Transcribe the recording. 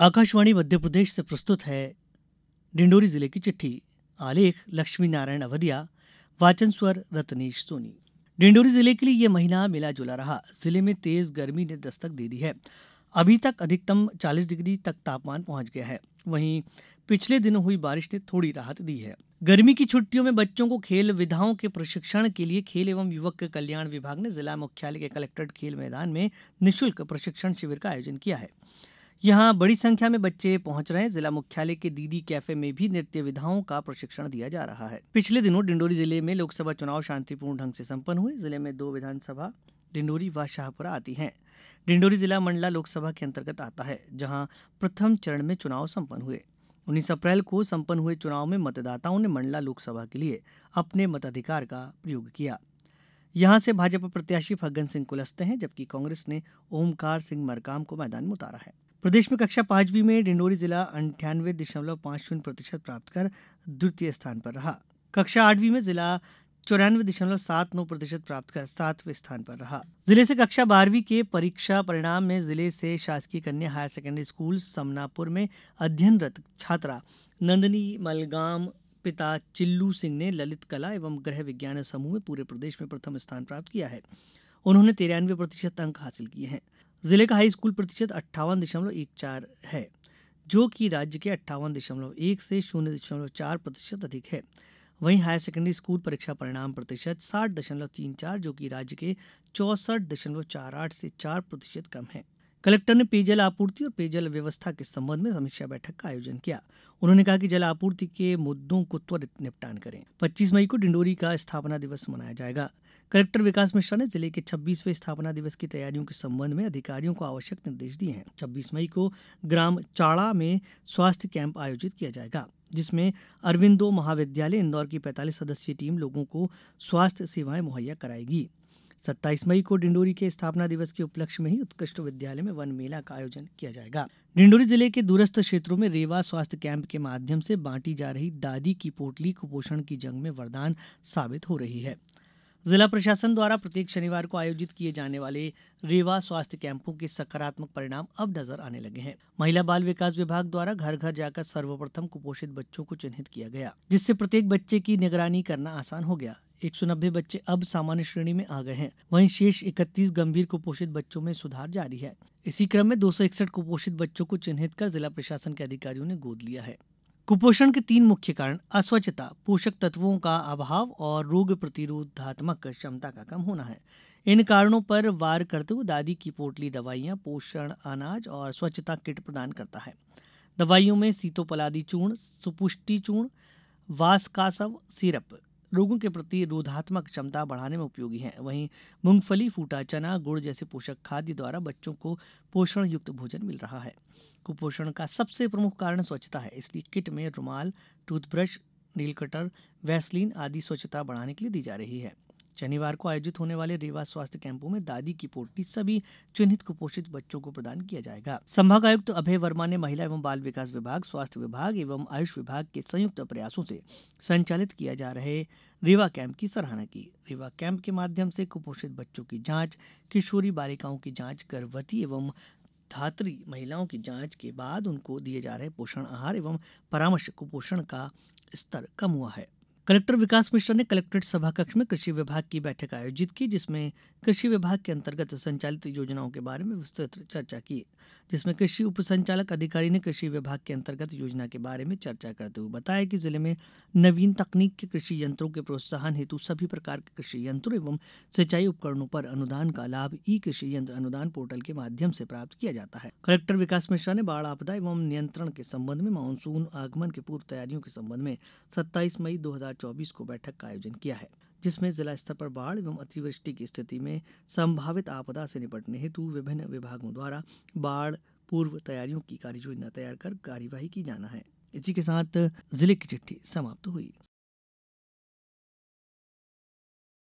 आकाशवाणी मध्य प्रदेश से प्रस्तुत है डिंडोरी जिले की चिट्ठी आलेख लक्ष्मी नारायण अवधिया वाचन स्वर रत्नेश सोनी डिंडोरी जिले के लिए यह महीना मिला जुला रहा जिले में तेज गर्मी ने दस्तक दे दी है अभी तक अधिकतम 40 डिग्री तक तापमान पहुंच गया है वहीं पिछले दिनों हुई बारिश ने थोड़ी राहत दी है गर्मी की छुट्टियों में बच्चों को खेल विधाओं के प्रशिक्षण के लिए खेल एवं युवक कल्याण विभाग ने जिला मुख्यालय के कलेक्ट्रेट खेल मैदान में निःशुल्क प्रशिक्षण शिविर का आयोजन किया है यहां बड़ी संख्या में बच्चे पहुंच रहे हैं जिला मुख्यालय के दीदी कैफे में भी नृत्य विधाओं का प्रशिक्षण दिया जा रहा है पिछले दिनों डिंडोरी जिले में लोकसभा चुनाव शांतिपूर्ण ढंग से संपन्न हुए जिले में दो विधानसभा डिंडोरी व शाहपुरा आती हैं डिंडोरी जिला मंडला लोकसभा के अंतर्गत आता है जहाँ प्रथम चरण में चुनाव सम्पन्न हुए उन्नीस अप्रैल को सम्पन्न हुए चुनाव में मतदाताओं ने मंडला लोकसभा के लिए अपने मताधिकार का प्रयोग किया यहां से भाजपा प्रत्याशी फग्गन सिंह कुलस्ते हैं जबकि कांग्रेस ने ओमकार सिंह मरकाम को मैदान में उतारा है प्रदेश में कक्षा पांचवी में डिंडोरी जिला अंठानवे दशमलव पांच शून्य प्रतिशत प्राप्त कर द्वितीय स्थान पर रहा कक्षा आठवीं में जिला चौरानवे दशमलव सात नौ प्रतिशत प्राप्त कर सातवें स्थान पर रहा जिले से कक्षा बारहवीं के परीक्षा परिणाम में जिले से शासकीय कन्या हायर सेकेंडरी स्कूल समनापुर में अध्ययनरत छात्रा नंदनी मलगाम पिता चिल्लू सिंह ने ललित कला एवं गृह विज्ञान समूह में पूरे प्रदेश में प्रथम स्थान प्राप्त किया है उन्होंने तिरानवे प्रतिशत अंक हासिल किए हैं जिले का हाई स्कूल प्रतिशत अट्ठावन दशमलव एक चार है जो कि राज्य के अट्ठावन दशमलव एक से शून्य दशमलव चार प्रतिशत अधिक है वहीं हायर सेकेंडरी स्कूल परीक्षा परिणाम प्रतिशत साठ दशमलव तीन चार जो कि राज्य के चौंसठ दशमलव चार आठ से चार प्रतिशत कम है कलेक्टर ने पेयजल आपूर्ति और पेयजल व्यवस्था के संबंध में समीक्षा बैठक का आयोजन किया उन्होंने कहा कि जल आपूर्ति के मुद्दों को त्वरित निपटान करें 25 मई को डिंडोरी का स्थापना दिवस मनाया जाएगा कलेक्टर विकास मिश्रा ने जिले के 26वें स्थापना दिवस की तैयारियों के संबंध में अधिकारियों को आवश्यक निर्देश दिए हैं 26 मई को ग्राम चाड़ा में स्वास्थ्य कैंप आयोजित किया जाएगा जिसमें अरविंदो महाविद्यालय इंदौर की 45 सदस्यीय टीम लोगों को स्वास्थ्य सेवाएं मुहैया कराएगी सत्ताईस मई को डिंडोरी के स्थापना दिवस के उपलक्ष्य में ही उत्कृष्ट विद्यालय में वन मेला का आयोजन किया जाएगा डिंडोरी जिले के दूरस्थ क्षेत्रों में रेवा स्वास्थ्य कैंप के माध्यम से बांटी जा रही दादी की पोटली कुपोषण की जंग में वरदान साबित हो रही है जिला प्रशासन द्वारा प्रत्येक शनिवार को आयोजित किए जाने वाले रेवा स्वास्थ्य कैंपों के सकारात्मक परिणाम अब नजर आने लगे हैं महिला बाल विकास विभाग द्वारा घर घर जाकर सर्वप्रथम कुपोषित बच्चों को चिन्हित किया गया जिससे प्रत्येक बच्चे की निगरानी करना आसान हो गया एक सौ नब्बे बच्चे अब सामान्य श्रेणी में आ गए हैं वहीं शेष इकतीस गंभीर कुपोषित बच्चों में सुधार जारी है इसी क्रम में दो सौ इकसठ कुपोषित बच्चों को चिन्हित कर जिला प्रशासन के अधिकारियों ने गोद लिया है कुपोषण के तीन मुख्य कारण अस्वच्छता पोषक तत्वों का अभाव और रोग प्रतिरोधात्मक क्षमता का कम होना है इन कारणों पर वार करते हुए दादी की पोटली दवाइयां पोषण अनाज और स्वच्छता किट प्रदान करता है दवाइयों में सीतोपलादी चूर्ण सुपुष्टि चूर्ण वास सिरप रोगों के प्रति रोधात्मक क्षमता बढ़ाने में उपयोगी हैं वहीं मूंगफली फूटा चना गुड़ जैसे पोषक खाद्य द्वारा बच्चों को पोषण युक्त भोजन मिल रहा है कुपोषण का सबसे प्रमुख कारण स्वच्छता है इसलिए किट में रूमाल टूथब्रश नील कटर वैसलीन आदि स्वच्छता बढ़ाने के लिए दी जा रही है शनिवार को आयोजित होने वाले रीवा स्वास्थ्य कैंपों में दादी की पोटली सभी चिन्हित कुपोषित बच्चों को प्रदान किया जाएगा संभागायुक्त अभय वर्मा ने महिला एवं बाल विकास विभाग स्वास्थ्य विभाग एवं आयुष विभाग के संयुक्त प्रयासों से संचालित किया जा रहे रीवा कैंप की सराहना की रीवा कैंप के माध्यम से कुपोषित बच्चों की जाँच किशोरी बालिकाओं की जाँच गर्भवती एवं धात्री महिलाओं की जाँच के बाद उनको दिए जा रहे पोषण आहार एवं परामर्श कुपोषण का स्तर कम हुआ है कलेक्टर विकास मिश्रा ने कलेक्ट्रेट सभा कक्ष में कृषि विभाग की बैठक आयोजित की जिसमें कृषि विभाग के अंतर्गत संचालित योजनाओं के बारे में विस्तृत चर्चा की जिसमें कृषि उपसंचालक अधिकारी ने कृषि विभाग के अंतर्गत योजना के बारे में चर्चा करते हुए बताया कि जिले में नवीन तकनीक के कृषि यंत्रों के प्रोत्साहन हेतु सभी प्रकार के कृषि यंत्रों एवं सिंचाई उपकरणों पर अनुदान का लाभ ई कृषि यंत्र अनुदान पोर्टल के माध्यम से प्राप्त किया जाता है कलेक्टर विकास मिश्रा ने बाढ़ आपदा एवं नियंत्रण के संबंध में मानसून आगमन के पूर्व तैयारियों के संबंध में सत्ताईस मई दो हजार चौबीस को बैठक का आयोजन किया है जिसमें जिला स्तर पर बाढ़ एवं अतिवृष्टि की स्थिति में संभावित आपदा से निपटने हेतु विभिन्न विभागों द्वारा बाढ़ पूर्व तैयारियों की कार्य योजना तैयार कर कार्यवाही की जाना है इसी के साथ जिले की चिट्ठी समाप्त हुई